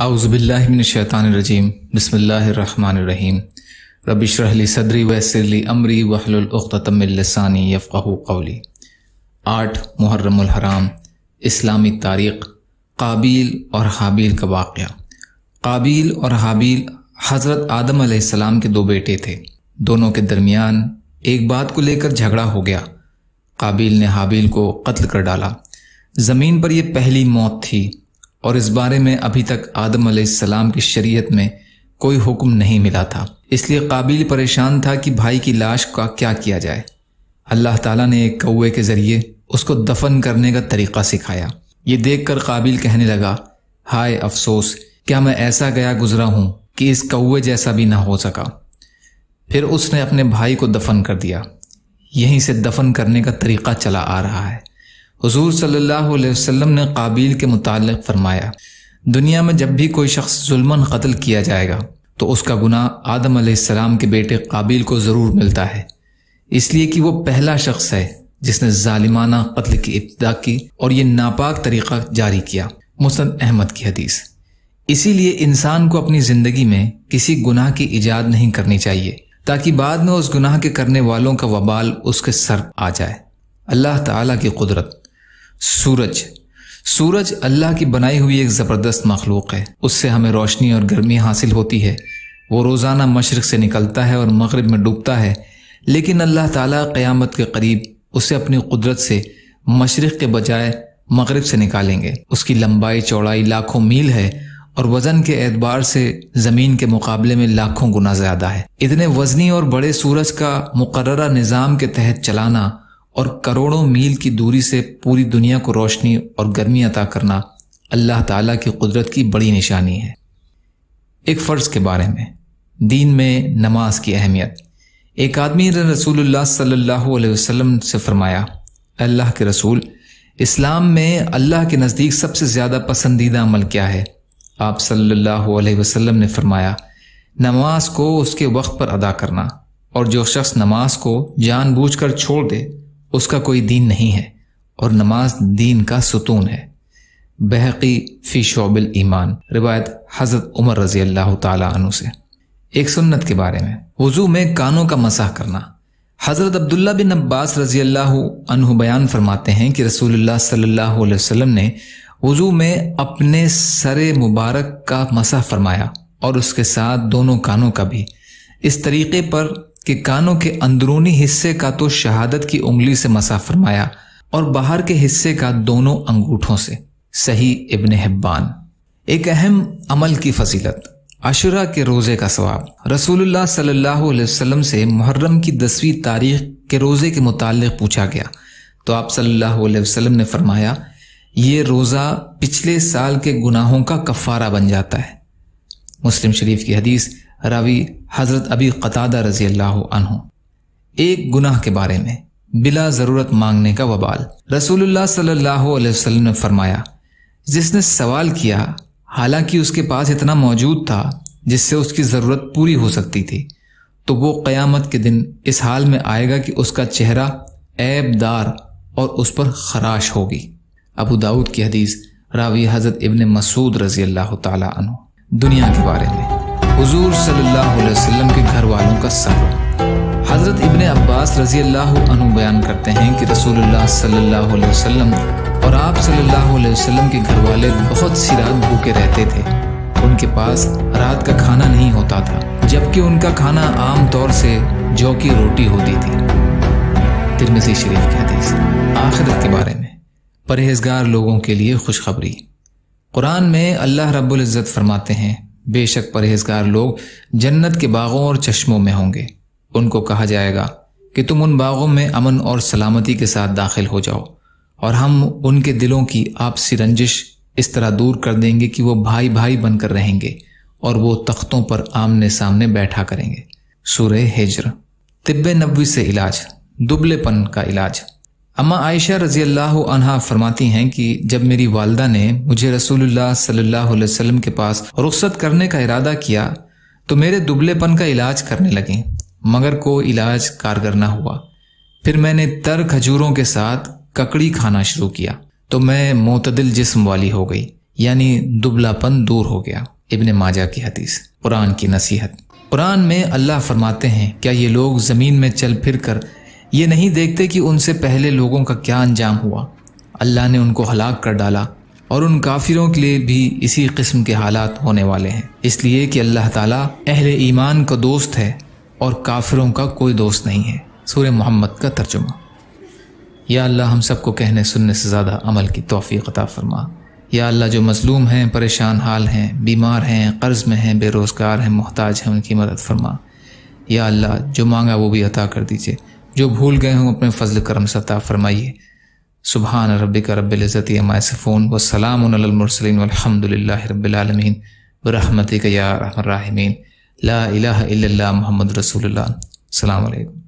आउज़बिल्लिमिनशैतानरजीम बसमीम रबिशरली सदरी वसरली अमरी वहलतमिलसानी यफ़ाह कौली आठ मुहर्रमराम इस्लामी तारीख़ काबिल और हाबिल का वाक़ काबिल और हाबिल हज़रत आदम आसमाम के दो बेटे थे दोनों के दरमियान एक बात को लेकर झगड़ा हो गया काबिल ने हाबिल को कत्ल कर डाला ज़मीन पर यह पहली मौत थी और इस बारे में अभी तक आदम सलाम की शरीयत में कोई हुक्म नहीं मिला था इसलिए काबिल परेशान था कि भाई की लाश का क्या किया जाए अल्लाह ताला ने एक कौए के ज़रिए उसको दफन करने का तरीका सिखाया ये देखकर काबिल कहने लगा हाय अफसोस क्या मैं ऐसा गया गुजरा हूं कि इस कौए जैसा भी ना हो सका फिर उसने अपने भाई को दफन कर दिया यहीं से दफन करने का तरीका चला आ रहा है हजूर सल्लाम ने काबिल के मुतालिक फरमाया दुनिया में जब भी कोई शख्स जुल्मन कत्ल किया जाएगा तो उसका गुनाह आदम आसमाम के बेटे काबिल को ज़रूर मिलता है इसलिए कि वो पहला शख्स है जिसने ालिमाना कत्ल की इब्तदा की और ये नापाक तरीक़ा जारी किया मुसद अहमद की हदीस इसीलिए इंसान को अपनी ज़िंदगी में किसी गुनाह की ईजाद नहीं करनी चाहिए ताकि बाद में उस गुनाह के करने वालों का वबाल उसके सर आ जाए अल्लाह ताला की कुदरत सूरज सूरज अल्लाह की बनाई हुई एक ज़बरदस्त मखलूक है उससे हमें रोशनी और गर्मी हासिल होती है वो रोज़ाना मशरक़ से निकलता है और मगरब में डूबता है लेकिन अल्लाह ताला क़यामत के करीब उसे अपनी कुदरत से मशरक़ के बजाय मगरब से निकालेंगे उसकी लंबाई चौड़ाई लाखों मील है और वज़न के एतबार से ज़मीन के मुकाबले में लाखों गुना ज़्यादा है इतने वज़नी और बड़े सूरज का मुकर्रा निज़ाम के तहत चलाना और करोड़ों मील की दूरी से पूरी दुनिया को रोशनी और गर्मी अता करना अल्लाह ताला की कुदरत की बड़ी निशानी है एक फ़र्ज़ के बारे में दीन में नमाज की अहमियत एक आदमी ने रसूलुल्लाह सल्लल्लाहु अलैहि वसल्लम से फरमाया अल्लाह के रसूल इस्लाम में अल्लाह के नज़दीक सबसे ज़्यादा पसंदीदा अमल क्या है आप सल्लल्लाहु अलैहि वसल्लम ने फरमाया नमाज को उसके वक्त पर अदा करना और जो शख्स नमाज को जानबूझकर छोड़ दे उसका कोई दीन नहीं है और नमाज दीन का सुतून है बहकी फ़ी शोबिल ईमान रिवायत हज़रत उमर रज़ी अल्लाह तु से एक सुन्नत के बारे में वज़ू में कानों का मसाह करना हज़रत अब्दुल्ला बिन अब्बास रज़ी अल्लाह बयान फरमाते हैं कि रसूलुल्लाह सल्लल्लाहु अलैहि वसल्लम ने वज़ू में अपने सरे मुबारक का मसाह फरमाया और उसके साथ दोनों कानों का भी इस तरीके पर कि कानों के अंदरूनी हिस्से का तो शहादत की उंगली से मसा फरमाया और बाहर के हिस्से का दोनों अंगूठों से सही इबन हिब्बान एक अहम अमल की फजीलत अशुरा के रोज़े का सवाब रसूलुल्लाह सल्लल्लाहु अलैहि वसल्लम से मुहर्रम की दसवीं तारीख के रोज़े के मुतालिक पूछा गया तो आप सल्लल्लाहु अलैहि वसल्लम ने फरमाया ये रोज़ा पिछले साल के गुनाहों का कफ़ारा बन जाता है मुस्लिम शरीफ की हदीस रावी हज़रत अबी कतादा रजी अल्लाह एक गुनाह के बारे में बिला ज़रूरत मांगने का वबाल रसूलुल्लाह सल्लल्लाहु अलैहि वसल्लम ने फरमाया जिसने सवाल किया हालांकि उसके पास इतना मौजूद था जिससे उसकी ज़रूरत पूरी हो सकती थी तो वो क़यामत के दिन इस हाल में आएगा कि उसका चेहरा ऐबदार और उस पर खराश होगी अबू दाऊद की हदीस रावी हज़रत इबन मसूद रजी अल्लाह तुनिया के बारे में हुजूर सल्लल्लाहु अलैहि वसल्लम के घर वालों का सब्र हज़रत इबन अब्बास रजी अल्लाह बयान करते हैं कि रसूलुल्लाह सल्लल्लाहु अलैहि वसल्लम और आप सल्लल्लाहु अलैहि वसल्लम के घर वाले बहुत सी रात भूखे रहते थे उनके पास रात का खाना नहीं होता था जबकि उनका खाना आम तौर से जौ की रोटी होती थी तिरमिजी शरीफ की हदीस आखिरत के बारे में परहेजगार लोगों के लिए खुशखबरी कुरान में अल्लाह रब्बुल इज़्ज़त फरमाते हैं बेशक परहेजगार लोग जन्नत के बागों और चश्मों में होंगे उनको कहा जाएगा कि तुम उन बागों में अमन और सलामती के साथ दाखिल हो जाओ और हम उनके दिलों की आपसी रंजिश इस तरह दूर कर देंगे कि वो भाई भाई बनकर रहेंगे और वो तख्तों पर आमने सामने बैठा करेंगे सूर्य हिजर तिब्बे नबी से इलाज दुबलेपन का इलाज अम्मा आयशा रजी अल्लाह अनहा फरमाती हैं कि जब मेरी वालदा ने मुझे रसूलुल्लाह सल्लल्लाहु अलैहि वसल्लम के पास रुख्सत करने का इरादा किया तो मेरे दुबलेपन का इलाज करने लगे मगर को इलाज कारगर ना हुआ फिर मैंने तर खजूरों के साथ ककड़ी खाना शुरू किया तो मैं मोतदिल जिस्म वाली हो गई यानी दुबलापन दूर हो गया इबन माजा की हदीस कुरान की नसीहत कुरान में अल्लाह फरमाते हैं क्या ये लोग ज़मीन में चल फिर कर ये नहीं देखते कि उनसे पहले लोगों का क्या अंजाम हुआ अल्लाह ने उनको हलाक कर डाला और उन काफिरों के लिए भी इसी किस्म के हालात होने वाले हैं इसलिए कि अल्लाह ताला अहले ईमान का दोस्त है और काफिरों का कोई दोस्त नहीं है सूर्य मोहम्मद का तर्जुमा या अल्लाह हम सबको कहने सुनने से ज़्यादा अमल की तोफ़ी अता फरमा या अल्लाह जो मज़लूम हैं परेशान हाल हैं बीमार हैं कर्ज़ में हैं बेरोज़गार हैं मोहताज हैं उनकी मदद फरमा या अल्लाह जो मांगा वो भी अता कर दीजिए जो भूल गए हों अपने फजल करम सता फरमाइए सुबह रब का रब्ज़त मायसफ़ोन व सलामसलिन अलहमदिल्ला रबालमीन बरहमत यारहमीन ला महमद रसूल सलामकुम